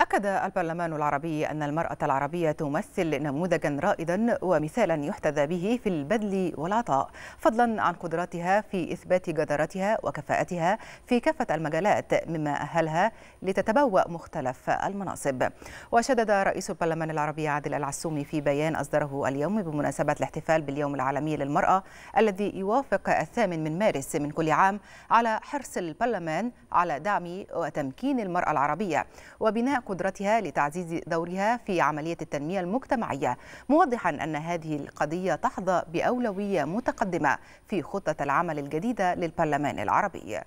أكد البرلمان العربي أن المرأة العربية تمثل نموذجا رائدا ومثالا يحتذى به في البذل والعطاء فضلا عن قدراتها في إثبات جدارتها وكفاءتها في كافة المجالات مما أهلها لتتبوأ مختلف المناصب وشدد رئيس البرلمان العربي عادل العسومي في بيان أصدره اليوم بمناسبة الاحتفال باليوم العالمي للمرأة الذي يوافق الثامن من مارس من كل عام على حرص البرلمان على دعم وتمكين المرأة العربية وبناء قدرتها لتعزيز دورها في عملية التنمية المجتمعية موضحا أن هذه القضية تحظى بأولوية متقدمة في خطة العمل الجديدة للبرلمان العربي